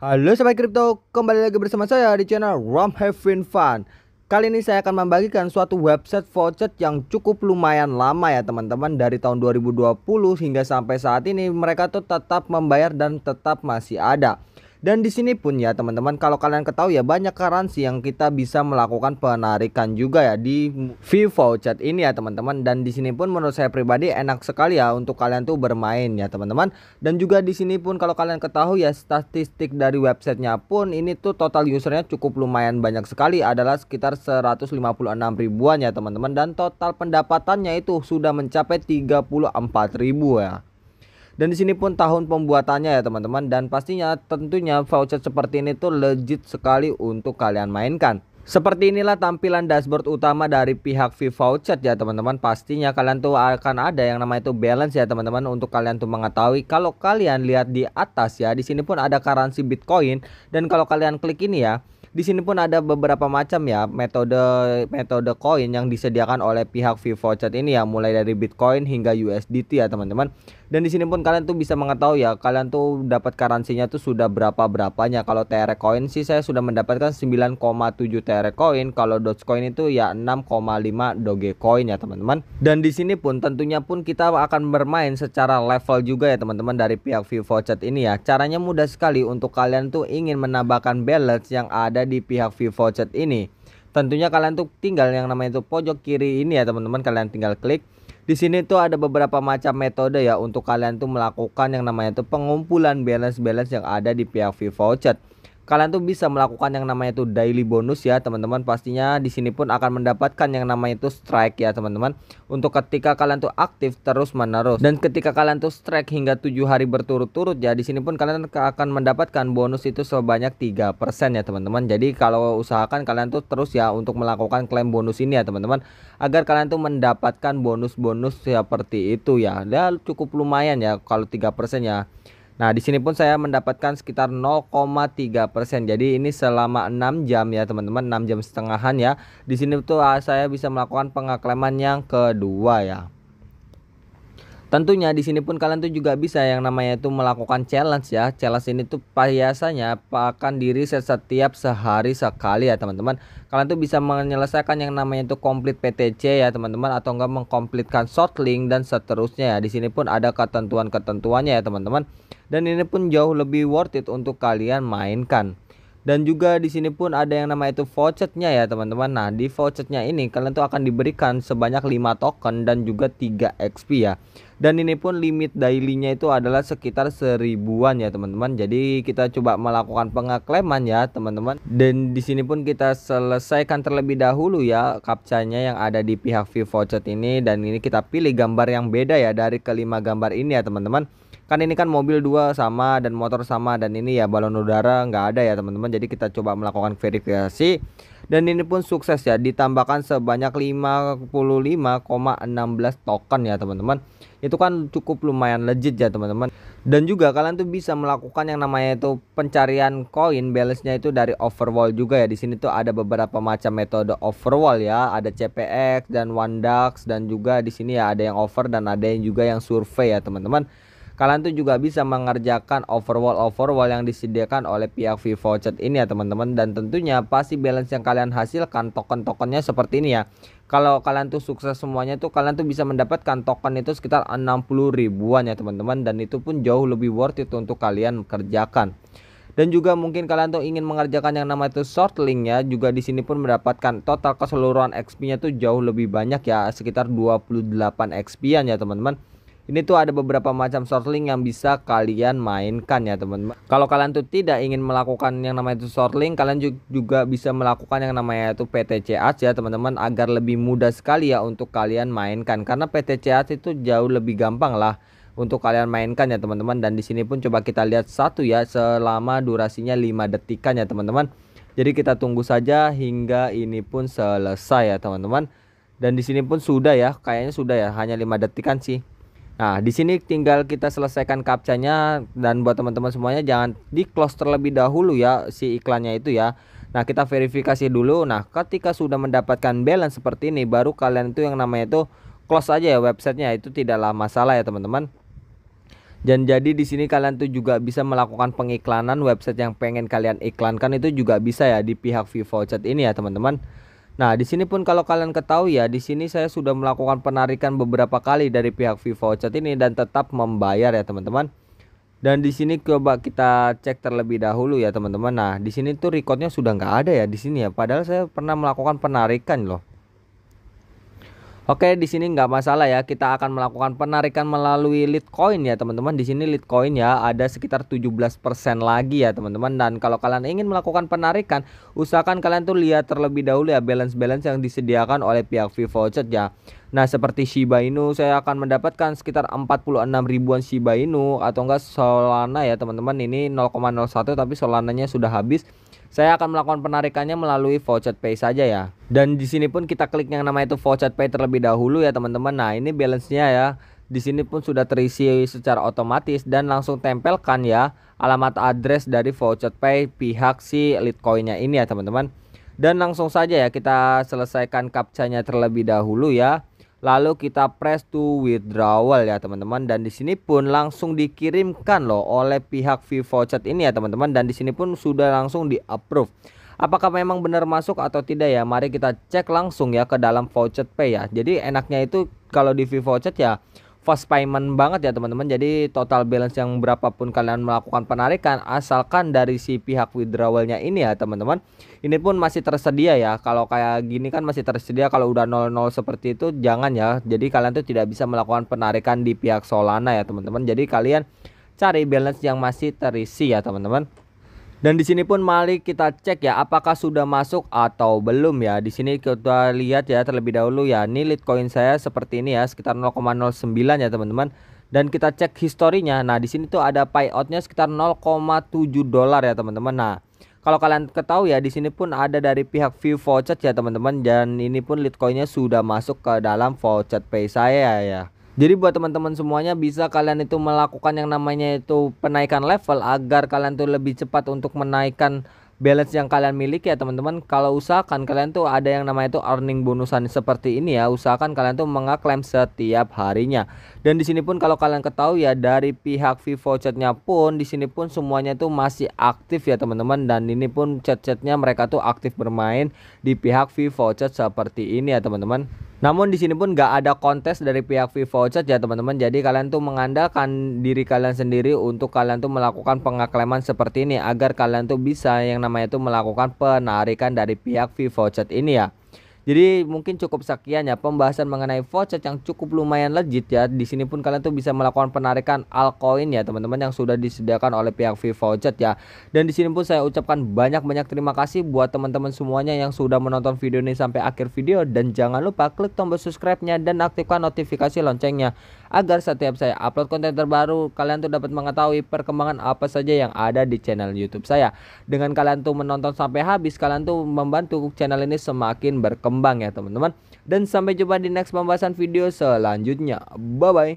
Halo Sobat Kripto, kembali lagi bersama saya di channel Rom Heaven Fun Kali ini saya akan membagikan suatu website voucher yang cukup lumayan lama ya teman-teman Dari tahun 2020 hingga sampai saat ini mereka tuh tetap membayar dan tetap masih ada dan di sini pun ya teman-teman kalau kalian ketahui ya banyak karansi yang kita bisa melakukan penarikan juga ya di Vivo Chat ini ya teman-teman dan di sini pun menurut saya pribadi enak sekali ya untuk kalian tuh bermain ya teman-teman dan juga di sini pun kalau kalian ketahui ya statistik dari websitenya pun ini tuh total usernya cukup lumayan banyak sekali adalah sekitar 156 ribuan ya teman-teman dan total pendapatannya itu sudah mencapai 34 ribu ya dan di sini pun tahun pembuatannya ya teman-teman dan pastinya tentunya voucher seperti ini tuh legit sekali untuk kalian mainkan. Seperti inilah tampilan dashboard utama dari pihak voucher ya teman-teman Pastinya kalian tuh akan ada yang namanya itu balance ya teman-teman Untuk kalian tuh mengetahui Kalau kalian lihat di atas ya di sini pun ada currency bitcoin Dan kalau kalian klik ini ya di sini pun ada beberapa macam ya metode metode koin yang disediakan oleh pihak voucher ini ya mulai dari Bitcoin hingga USDT ya teman-teman dan di sini pun kalian tuh bisa mengetahui ya kalian tuh dapat karansinya tuh sudah berapa berapanya kalau TR coin sih saya sudah mendapatkan 9,7 TR coin kalau Dogecoin itu ya 6,5 Doge coin ya teman-teman dan di sini pun tentunya pun kita akan bermain secara level juga ya teman-teman dari pihak Vivo Chat ini ya caranya mudah sekali untuk kalian tuh ingin menambahkan balance yang ada di pihak Vivo Chat ini tentunya kalian tuh tinggal yang namanya itu pojok kiri ini ya teman-teman kalian tinggal klik di sini tuh ada beberapa macam metode ya untuk kalian tuh melakukan yang namanya tuh pengumpulan balance-balance yang ada di pihak Vivo kalian tuh bisa melakukan yang namanya itu daily bonus ya teman-teman pastinya di sini pun akan mendapatkan yang namanya itu strike ya teman-teman untuk ketika kalian tuh aktif terus menerus dan ketika kalian tuh strike hingga tujuh hari berturut-turut ya di sini pun kalian akan mendapatkan bonus itu sebanyak tiga persen ya teman-teman jadi kalau usahakan kalian tuh terus ya untuk melakukan klaim bonus ini ya teman-teman agar kalian tuh mendapatkan bonus-bonus seperti itu ya dan ya, cukup lumayan ya kalau tiga persen ya Nah, di sini pun saya mendapatkan sekitar 0,3 persen. Jadi ini selama 6 jam ya teman-teman, 6 jam setengahan ya. Di sini tuh ah, saya bisa melakukan pengaklaman yang kedua ya. Tentunya di sini pun kalian tuh juga bisa yang namanya itu melakukan challenge ya. Challenge ini tuh biasanya akan diri setiap sehari sekali ya teman-teman. Kalian tuh bisa menyelesaikan yang namanya itu komplit PTC ya teman-teman atau enggak mengkomplitkan short link dan seterusnya ya. Di sini pun ada ketentuan-ketentuannya ya teman-teman. Dan ini pun jauh lebih worth it untuk kalian mainkan dan juga di sini pun ada yang nama itu vouchernya ya teman-teman nah di vouchernya ini kalian tuh akan diberikan sebanyak 5 token dan juga 3 XP ya dan ini pun limit dailynya itu adalah sekitar seribuan ya teman-teman jadi kita coba melakukan pengakleman ya teman-teman dan di sini pun kita selesaikan terlebih dahulu ya captchanya yang ada di pihak view voucher ini dan ini kita pilih gambar yang beda ya dari kelima gambar ini ya teman-teman kan ini kan mobil dua sama dan motor sama dan ini ya balon udara nggak ada ya teman-teman jadi kita coba melakukan verifikasi dan ini pun sukses ya ditambahkan sebanyak 55,16 token ya teman-teman itu kan cukup lumayan legit ya teman-teman dan juga kalian tuh bisa melakukan yang namanya itu pencarian koin balance-nya itu dari overwall juga ya di sini tuh ada beberapa macam metode overwall ya ada CPX dan one dax dan juga di sini ya ada yang over dan ada yang juga yang survei ya teman-teman Kalian tuh juga bisa mengerjakan overwall-overwall yang disediakan oleh pihak Chat ini ya teman-teman dan tentunya pasti balance yang kalian hasilkan token-tokennya seperti ini ya. Kalau kalian tuh sukses semuanya tuh kalian tuh bisa mendapatkan token itu sekitar 60 ribuan ya teman-teman dan itu pun jauh lebih worth itu untuk kalian kerjakan dan juga mungkin kalian tuh ingin mengerjakan yang nama itu short link ya juga di sini pun mendapatkan total keseluruhan XP nya tuh jauh lebih banyak ya sekitar 28 XP an ya teman-teman ini tuh ada beberapa macam shortlink yang bisa kalian mainkan ya teman-teman kalau kalian tuh tidak ingin melakukan yang namanya itu shortlink kalian juga bisa melakukan yang namanya itu PTCH ya teman-teman agar lebih mudah sekali ya untuk kalian mainkan karena PTCH itu jauh lebih gampang lah untuk kalian mainkan ya teman-teman dan di sini pun coba kita lihat satu ya selama durasinya 5 detikan ya teman-teman jadi kita tunggu saja hingga ini pun selesai ya teman-teman dan di sini pun sudah ya kayaknya sudah ya hanya 5 detikan sih Nah, di sini tinggal kita selesaikan captcha-nya dan buat teman-teman semuanya jangan di close terlebih dahulu ya si iklannya itu ya. Nah, kita verifikasi dulu. Nah, ketika sudah mendapatkan balance seperti ini baru kalian tuh yang namanya itu close aja ya websitenya itu tidaklah masalah ya teman-teman. Dan jadi di sini kalian tuh juga bisa melakukan pengiklanan website yang pengen kalian iklankan itu juga bisa ya di pihak Vivo Chat ini ya teman-teman. Nah, di sini pun kalau kalian ketahui ya, di sini saya sudah melakukan penarikan beberapa kali dari pihak Vivo Chat ini dan tetap membayar ya, teman-teman. Dan di sini coba kita cek terlebih dahulu ya, teman-teman. Nah, di sini tuh recordnya sudah nggak ada ya di sini ya. Padahal saya pernah melakukan penarikan loh. Oke, di sini nggak masalah ya. Kita akan melakukan penarikan melalui Litecoin ya, teman-teman. Di sini Litecoin ya ada sekitar 17% lagi ya, teman-teman. Dan kalau kalian ingin melakukan penarikan, usahakan kalian tuh lihat terlebih dahulu ya balance-balance yang disediakan oleh pihak Vivocet ya. Nah, seperti Shiba Inu saya akan mendapatkan sekitar 46 ribuan Shiba Inu atau enggak Solana ya, teman-teman. Ini 0,01 tapi Solananya sudah habis saya akan melakukan penarikannya melalui voucher pay saja ya. Dan di sini pun kita klik yang namanya itu voucher pay terlebih dahulu ya teman-teman. Nah, ini balance-nya ya. Di sini pun sudah terisi secara otomatis dan langsung tempelkan ya alamat address dari voucher pay pihak si Litecoin-nya ini ya teman-teman. Dan langsung saja ya kita selesaikan captcha-nya terlebih dahulu ya lalu kita press to withdrawal ya teman-teman dan di sini pun langsung dikirimkan loh oleh pihak Vivo Chat ini ya teman-teman dan di sini pun sudah langsung di approve apakah memang benar masuk atau tidak ya mari kita cek langsung ya ke dalam voucher pay ya jadi enaknya itu kalau di Vivo Chat ya fast payment banget ya teman-teman. Jadi total balance yang berapapun kalian melakukan penarikan asalkan dari si pihak withdrawalnya ini ya teman-teman. Ini pun masih tersedia ya. Kalau kayak gini kan masih tersedia kalau udah 00 seperti itu jangan ya. Jadi kalian tuh tidak bisa melakukan penarikan di pihak Solana ya teman-teman. Jadi kalian cari balance yang masih terisi ya teman-teman. Dan di sini pun mari kita cek ya apakah sudah masuk atau belum ya. Di sini kita lihat ya terlebih dahulu ya. Ini Litecoin saya seperti ini ya sekitar 0,09 ya teman-teman. Dan kita cek historinya. Nah, di sini tuh ada payoutnya sekitar 0,7 dolar ya teman-teman. Nah, kalau kalian ketahui ya di sini pun ada dari pihak View Voucher ya teman-teman dan ini pun Litecoinnya sudah masuk ke dalam voucher pay saya ya. Jadi buat teman-teman semuanya bisa kalian itu melakukan yang namanya itu penaikan level agar kalian tuh lebih cepat untuk menaikkan balance yang kalian miliki ya teman-teman. Kalau usahakan kalian tuh ada yang namanya itu earning bonusan seperti ini ya. Usahakan kalian tuh mengaklaim setiap harinya. Dan di sini pun kalau kalian ketahui ya dari pihak Vivo chatnya pun di sini pun semuanya tuh masih aktif ya teman-teman dan ini pun chat-chatnya mereka tuh aktif bermain di pihak Vivo chat seperti ini ya teman-teman. Namun di sini pun nggak ada kontes dari pihak Vivo Chat ya teman-teman. Jadi kalian tuh mengandalkan diri kalian sendiri untuk kalian tuh melakukan pengaklaman seperti ini agar kalian tuh bisa yang namanya tuh melakukan penarikan dari pihak Vivo Chat ini ya. Jadi mungkin cukup sekian ya pembahasan mengenai voucher yang cukup lumayan legit ya. Di sini pun kalian tuh bisa melakukan penarikan altcoin ya teman-teman yang sudah disediakan oleh pihak voucher ya. Dan di sini pun saya ucapkan banyak-banyak terima kasih buat teman-teman semuanya yang sudah menonton video ini sampai akhir video dan jangan lupa klik tombol subscribe-nya dan aktifkan notifikasi loncengnya agar setiap saya upload konten terbaru kalian tuh dapat mengetahui perkembangan apa saja yang ada di channel YouTube saya. Dengan kalian tuh menonton sampai habis kalian tuh membantu channel ini semakin berkembang berkembang ya teman-teman. Dan sampai jumpa di next pembahasan video selanjutnya. Bye-bye.